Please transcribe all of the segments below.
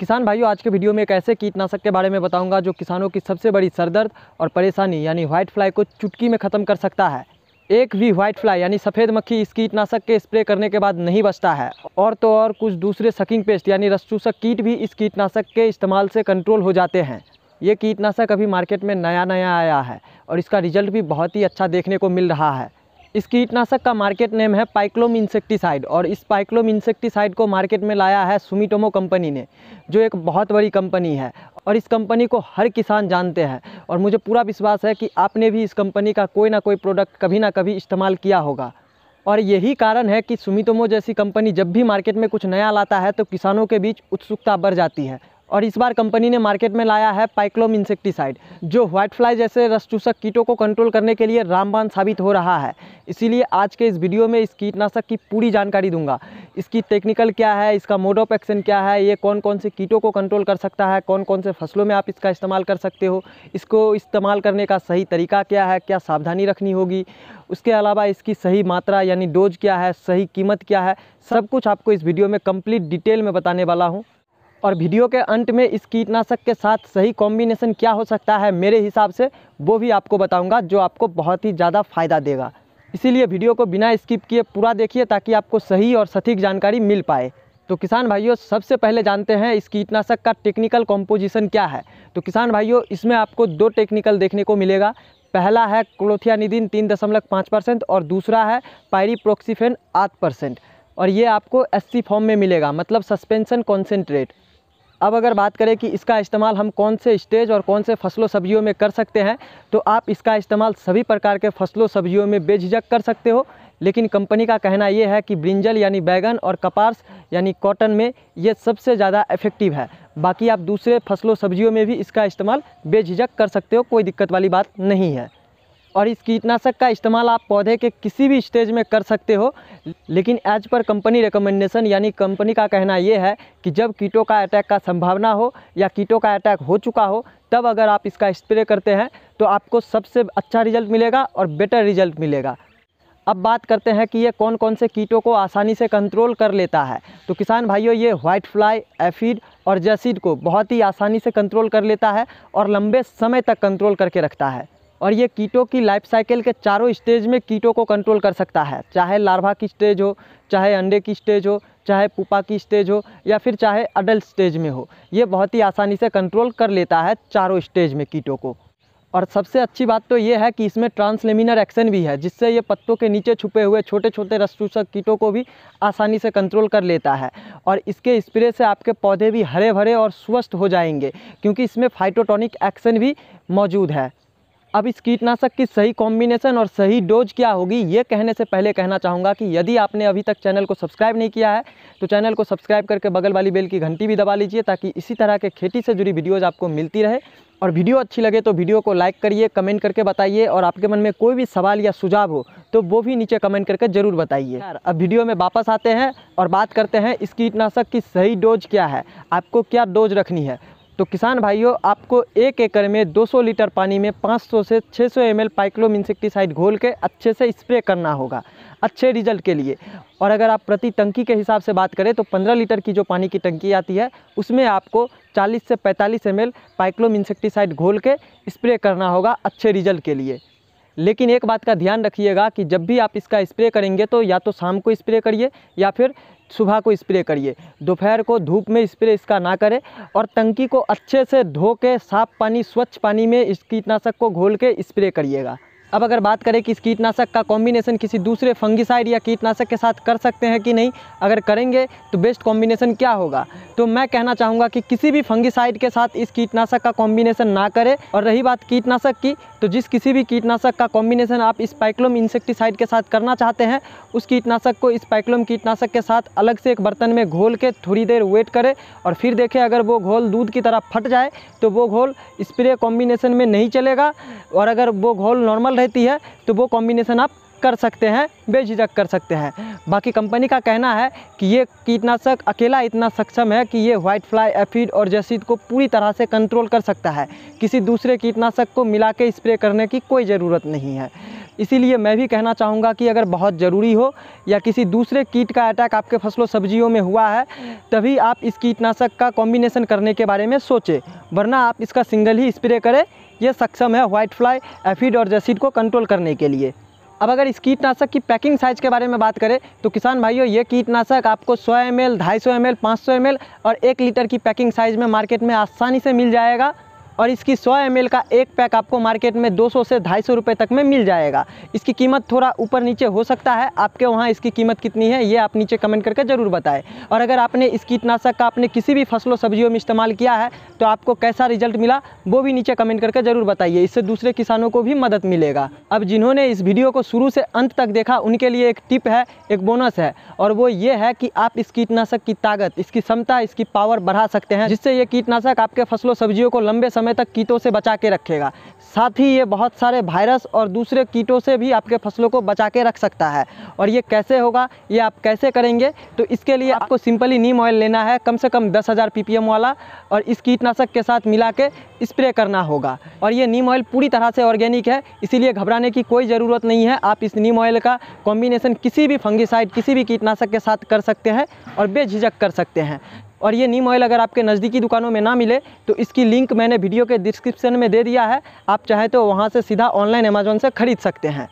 किसान भाइयों आज के वीडियो में एक ऐसे कीटनाशक के बारे में बताऊंगा जो किसानों की सबसे बड़ी सरदर्द और परेशानी यानी व्हाइट फ्लाई को चुटकी में ख़त्म कर सकता है एक भी व्हाइट फ्लाई यानी सफ़ेद मक्खी इस कीटनाशक के स्प्रे करने के बाद नहीं बचता है और तो और कुछ दूसरे सकिंग पेस्ट यानी रसचूसक कीट भी इस कीटनाशक के इस्तेमाल से कंट्रोल हो जाते हैं ये कीटनाशक अभी मार्केट में नया नया आया है और इसका रिजल्ट भी बहुत ही अच्छा देखने को मिल रहा है इस कीटनाशक का मार्केट नेम है पाइक्लोम इंसेक्टिसाइड और इस पाइक्लोम इंसेक्टिसाइड को मार्केट में लाया है सुमिटोमो कंपनी ने जो एक बहुत बड़ी कंपनी है और इस कंपनी को हर किसान जानते हैं और मुझे पूरा विश्वास है कि आपने भी इस कंपनी का कोई ना कोई प्रोडक्ट कभी ना कभी इस्तेमाल किया होगा और यही कारण है कि सुमितोमो जैसी कंपनी जब भी मार्केट में कुछ नया लाता है तो किसानों के बीच उत्सुकता बढ़ जाती है और इस बार कंपनी ने मार्केट में लाया है पाइक्लोम इंसेक्टिसाइड जो व्हाइट फ्लाई जैसे रसचूसक कीटों को कंट्रोल करने के लिए रामबान साबित हो रहा है इसीलिए आज के इस वीडियो में इस कीटनाशक की पूरी जानकारी दूंगा इसकी टेक्निकल क्या है इसका मोड ऑफ एक्शन क्या है ये कौन कौन से कीटों को कंट्रोल कर सकता है कौन कौन से फसलों में आप इसका इस्तेमाल कर सकते हो इसको इस्तेमाल करने का सही तरीका क्या है क्या सावधानी रखनी होगी उसके अलावा इसकी सही मात्रा यानी डोज क्या है सही कीमत क्या है सब कुछ आपको इस वीडियो में कम्प्लीट डिटेल में बताने वाला हूँ और वीडियो के अंत में इस कीटनाशक के साथ सही कॉम्बिनेशन क्या हो सकता है मेरे हिसाब से वो भी आपको बताऊंगा जो आपको बहुत ही ज़्यादा फ़ायदा देगा इसीलिए वीडियो को बिना स्किप किए पूरा देखिए ताकि आपको सही और सटीक जानकारी मिल पाए तो किसान भाइयों सबसे पहले जानते हैं इस कीटनाशक का टेक्निकल कॉम्पोजिशन क्या है तो किसान भाइयों इसमें आपको दो टेक्निकल देखने को मिलेगा पहला है क्लोथियानिदिन तीन दशमलव पाँच परसेंट और दूसरा है पायरीप्रोक्सीफेन आठ परसेंट और ये आपको एस फॉर्म में मिलेगा मतलब सस्पेंशन कॉन्सेंट्रेट अब अगर बात करें कि इसका इस्तेमाल हम कौन से स्टेज और कौन से फसलों सब्जियों में कर सकते हैं तो आप इसका इस्तेमाल सभी प्रकार के फसलों सब्जियों में बेझिझक कर सकते हो लेकिन कंपनी का कहना यह है कि ब्रिंजल यानी बैगन और कपास यानी कॉटन में ये सबसे ज़्यादा इफ़ेक्टिव है बाकी आप दूसरे फसलों सब्जियों में भी इसका इस्तेमाल बेझिझक कर सकते हो कोई दिक्कत वाली बात नहीं है और इस कीटनाशक का इस्तेमाल आप पौधे के किसी भी स्टेज में कर सकते हो लेकिन एज पर कंपनी रिकमेंडेशन यानी कंपनी का कहना ये है कि जब कीटों का अटैक का संभावना हो या कीटों का अटैक हो चुका हो तब अगर आप इसका स्प्रे करते हैं तो आपको सबसे अच्छा रिजल्ट मिलेगा और बेटर रिजल्ट मिलेगा अब बात करते हैं कि ये कौन कौन से कीटों को आसानी से कंट्रोल कर लेता है तो किसान भाइयों ये वाइट फ्लाई एफिड और जैसिड को बहुत ही आसानी से कंट्रोल कर लेता है और लंबे समय तक कंट्रोल करके रखता है और ये कीटों की लाइफ साइकिल के चारों स्टेज में कीटों को कंट्रोल कर सकता है चाहे लार्वा की स्टेज हो चाहे अंडे की स्टेज हो चाहे पुपा की स्टेज हो या फिर चाहे अडल्ट स्टेज में हो ये बहुत ही आसानी से कंट्रोल कर लेता है चारों स्टेज में कीटों को और सबसे अच्छी बात तो ये है कि इसमें ट्रांसलेमिनर एक्शन भी है जिससे ये पत्तों के नीचे छुपे हुए छोटे छोटे रसचूसक कीटों को भी आसानी से कंट्रोल कर लेता है और इसके स्प्रे से आपके पौधे भी हरे भरे और स्वस्थ हो जाएंगे क्योंकि इसमें फाइटोटॉनिक एक्शन भी मौजूद है अब इस कीटनाशक की सही कॉम्बिनेशन और सही डोज क्या होगी ये कहने से पहले कहना चाहूँगा कि यदि आपने अभी तक चैनल को सब्सक्राइब नहीं किया है तो चैनल को सब्सक्राइब करके बगल वाली बेल की घंटी भी दबा लीजिए ताकि इसी तरह के खेती से जुड़ी वीडियोज़ आपको मिलती रहे और वीडियो अच्छी लगे तो वीडियो को लाइक करिए कमेंट करके बताइए और आपके मन में कोई भी सवाल या सुझाव हो तो वो भी नीचे कमेंट करके ज़रूर बताइए यार अब वीडियो में वापस आते हैं और बात करते हैं इस कीटनाशक की सही डोज क्या है आपको क्या डोज रखनी है तो किसान भाइयों आपको एक एकड़ में 200 लीटर पानी में 500 से 600 सौ एम एल पाइक्लोम इंसेक्टिसाइड घोल के अच्छे से स्प्रे करना होगा अच्छे रिजल्ट के लिए और अगर आप प्रति टंकी के हिसाब से बात करें तो 15 लीटर की जो पानी की टंकी आती है उसमें आपको 40 से 45 एम एल पाइक्लोम इंसेक्टिसाइड घोल के स्प्रे करना होगा अच्छे रिजल्ट के लिए लेकिन एक बात का ध्यान रखिएगा कि जब भी आप इसका स्प्रे करेंगे तो या तो शाम को स्प्रे करिए या फिर सुबह को स्प्रे करिए दोपहर को धूप में स्प्रे इसका ना करें और टंकी को अच्छे से धो के साफ़ पानी स्वच्छ पानी में इस कीटनाशक को घोल के स्प्रे करिएगा अब अगर बात करें कि इस कीटनाशक का कॉम्बिनेशन किसी दूसरे फंगिसाइड या कीटनाशक के साथ कर सकते हैं कि नहीं अगर करेंगे तो बेस्ट कॉम्बिनेशन क्या होगा तो मैं कहना चाहूँगा कि किसी भी फंगिसाइड के साथ इस कीटनाशक का कॉम्बिनेशन ना करें और रही बात कीटनाशक की तो जिस किसी भी कीटनाशक का कॉम्बिनेशन आप स्पाइक्लोम इंसेक्टिसाइड के साथ करना चाहते हैं उस कीटनाशक को स्पाइक्लोम कीटनाशक के साथ अलग से एक बर्तन में घोल के थोड़ी देर वेट करें और फिर देखें अगर वो घोल दूध की तरह फट जाए तो वो घोल स्प्रे कॉम्बिनेशन में नहीं चलेगा और अगर वो घोल नॉर्मल रहती है तो वो कॉम्बिनेशन आप कर सकते हैं बेझिझक कर सकते हैं बाकी कंपनी का कहना है कि ये कीटनाशक अकेला इतना सक्षम है कि ये व्हाइट फ्लाई एफिड और जैसीड को पूरी तरह से कंट्रोल कर सकता है किसी दूसरे कीटनाशक को मिला के स्प्रे करने की कोई ज़रूरत नहीं है इसीलिए मैं भी कहना चाहूँगा कि अगर बहुत ज़रूरी हो या किसी दूसरे कीट का अटैक आपके फसलों सब्जियों में हुआ है तभी आप इस कीटनाशक का कॉम्बिनेशन करने के बारे में सोचें वरना आप इसका सिंगल ही स्प्रे करें यह सक्षम है वाइट फ्लाई एफिड और जसीड को कंट्रोल करने के लिए अब अगर इस कीटनाशक की पैकिंग साइज़ के बारे में बात करें तो किसान भाइयों ये कीटनाशक आपको 100 एम एल ढाई सौ और एक लीटर की पैकिंग साइज़ में मार्केट में आसानी से मिल जाएगा और इसकी 100 एम का एक पैक आपको मार्केट में 200 से ढाई सौ तक में मिल जाएगा इसकी कीमत थोड़ा ऊपर नीचे हो सकता है आपके वहाँ इसकी कीमत कितनी है ये आप नीचे कमेंट करके ज़रूर बताएं और अगर आपने इस कीटनाशक का आपने किसी भी फसलों सब्जियों में इस्तेमाल किया है तो आपको कैसा रिजल्ट मिला वो भी नीचे कमेंट करके ज़रूर बताइए इससे दूसरे किसानों को भी मदद मिलेगा अब जिन्होंने इस वीडियो को शुरू से अंत तक देखा उनके लिए एक टिप है एक बोनस है और वो ये है कि आप इस कीटनाशक की ताकत इसकी क्षमता इसकी पावर बढ़ा सकते हैं जिससे ये कीटनाशक आपके फसलों सब्जियों को लंबे समय समय तक कीटों से बचा के रखेगा साथ ही ये बहुत सारे वायरस और दूसरे कीटों से भी आपके फसलों को बचा के रख सकता है और ये कैसे होगा ये आप कैसे करेंगे तो इसके लिए आपको सिंपली नीम ऑयल लेना है कम से कम दस हज़ार पी वाला और इस कीटनाशक के साथ मिला के स्प्रे करना होगा और ये नीम ऑयल पूरी तरह से ऑर्गेनिक है इसीलिए घबराने की कोई ज़रूरत नहीं है आप इस नीम ऑयल का कॉम्बिनेशन किसी भी फंगिसाइड किसी भी कीटनाशक के साथ कर सकते हैं और बेझिझक कर सकते हैं और ये नीम ऑयल अगर आपके नज़दीकी दुकानों में ना मिले तो इसकी लिंक मैंने वीडियो के डिस्क्रिप्शन में दे दिया है आप चाहे तो वहाँ से सीधा ऑनलाइन अमेजोन से ख़रीद सकते हैं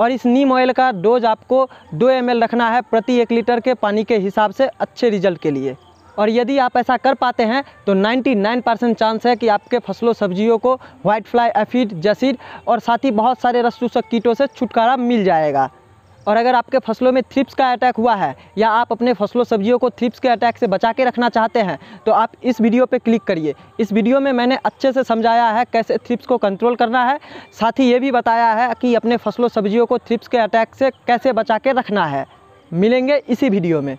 और इस नीम ऑयल का डोज आपको दो एम रखना है प्रति एक लीटर के पानी के हिसाब से अच्छे रिजल्ट के लिए और यदि आप ऐसा कर पाते हैं तो 99 परसेंट चांस है कि आपके फसलों सब्जियों को व्हाइट फ्लाई एफिड जसीड और साथ ही बहुत सारे रस चूसक कीटों से छुटकारा मिल जाएगा और अगर आपके फसलों में थ्रिप्स का अटैक हुआ है या आप अपने फसलों सब्जियों को थ्रिप्स के अटैक से बचा के रखना चाहते हैं तो आप इस वीडियो पर क्लिक करिए इस वीडियो में मैंने अच्छे से समझाया है कैसे थ्रिप्स को कंट्रोल करना है साथ ही ये भी बताया है कि अपने फसलों सब्जियों को थ्रिप्स के अटैक से कैसे बचा के रखना है मिलेंगे इसी वीडियो में